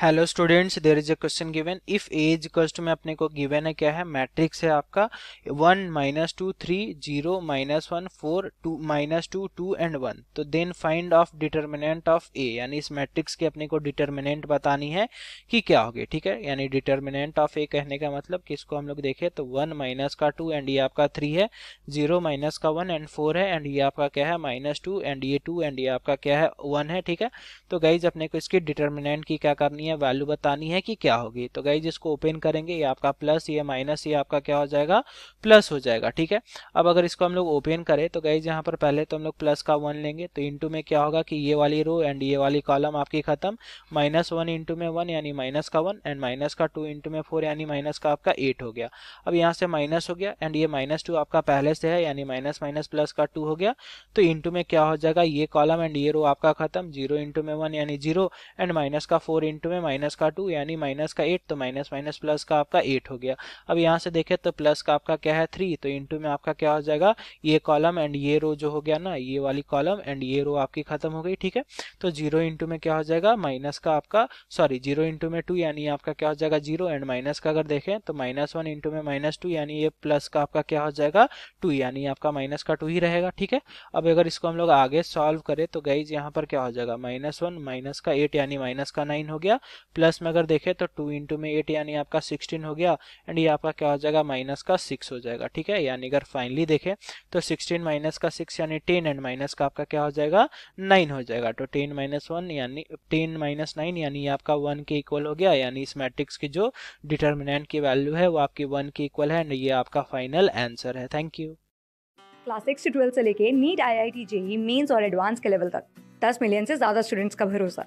hello students there is a question given if A is equals to में अपने को given है क्या है मैट्रिक्स है आपका one minus two three zero minus one four two minus two two and one तो then find of determinant of A यानी इस मैट्रिक्स के अपने को डिटर्मिनेंट बतानी है कि क्या होगी ठीक है यानी डिटर्मिनेंट ऑफ ए कहने का मतलब कि इसको हम लोग देखें तो वन माइनस का टू एंड ये आपका थ्री है जीरो माइनस का वन एंड फोर है एंड ये आपका क्या है माइनस टू एंड ये टू एंड ये आपका क्या है वन है ठीक है तो गाइज अपने को इसकी डिटर्मिनेंट की क्या करनी करनी है वैल्यू बतानी है कि क्या होगी तो गाइज इसको ओपन करेंगे ये आपका प्लस ये माइनस ये आपका क्या हो जाएगा प्लस हो जाएगा ठीक है अब अगर इसको हम लोग ओपन करें तो गाइज यहाँ पर पहले तो हम लोग प्लस का वन लेंगे तो इंटू में क्या होगा कि ये वाली रो एंड ये वाली कॉलम आपकी खत्म माइनस वन इंटू में वन यानी माइनस का वन एंड माइनस का टू इंटू में फोर यानी माइनस का आपका एट हो गया अब यहाँ से माइनस हो गया एंड ये माइनस टू आपका पहले से है यानी माइनस माइनस प्लस का टू हो गया तो इंटू में क्या हो जाएगा ये कॉलम एंड ये रो आपका खत्म जीरो इंटू में वन यानी जीरो एंड माइनस का फोर इंटू में माइनस का टू यानी माइनस का एट तो माइनस माइनस प्लस का आपका एट हो गया अब यहाँ से देखें तो प्लस का आपका क्या है थ्री तो इंटू में आपका क्या हो जाएगा ये कॉलम एंड ये रो जो हो गया ना ये वाली कॉलम एंड ये रो आपकी खत्म हो गई ठीक है तो जीरो इंटू में क्या हो जाएगा माइनस का आपका सॉरी जीरो इंटू में टू यानी आपका क्या हो जाएगा जीरो एंड माइनस का अगर देखें तो माइनस वन इंटू में माइनस टू यानी ये प्लस का आपका क्या हो जाएगा टू यानी आपका माइनस का टू ही रहेगा ठीक है अब अगर इसको हम लोग आगे सॉल्व करें तो गाइज यहाँ पर क्या हो जाएगा माइनस वन माइनस का एट यानी माइनस का नाइन हो गया प्लस में अगर देखें तो टू इंटू में एट यानी आपका सिक्सटीन हो गया एंड ये आपका क्या हो जाएगा माइनस का सिक्स हो जाएगा ठीक है यानी अगर फाइनली देखें तो सिक्सटीन माइनस का सिक्स यानी टेन एंड माइनस का आपका क्या हो जाएगा नाइन हो जाएगा तो टेन माइनस वन यानी टेन माइनस नाइन यानी आपका वन के इक्वल हो गया यानी इस मैट्रिक्स की जो डिटर्मिनेंट की वैल्यू है वो आपकी वन के इक्वल है एंड ये आपका फाइनल आंसर है थैंक यू क्लास सिक्स से ट्वेल्व से लेके NEET IIT JEE Mains और एडवांस के लेवल तक दस मिलियन से ज़्यादा स्टूडेंट्स का भरोसा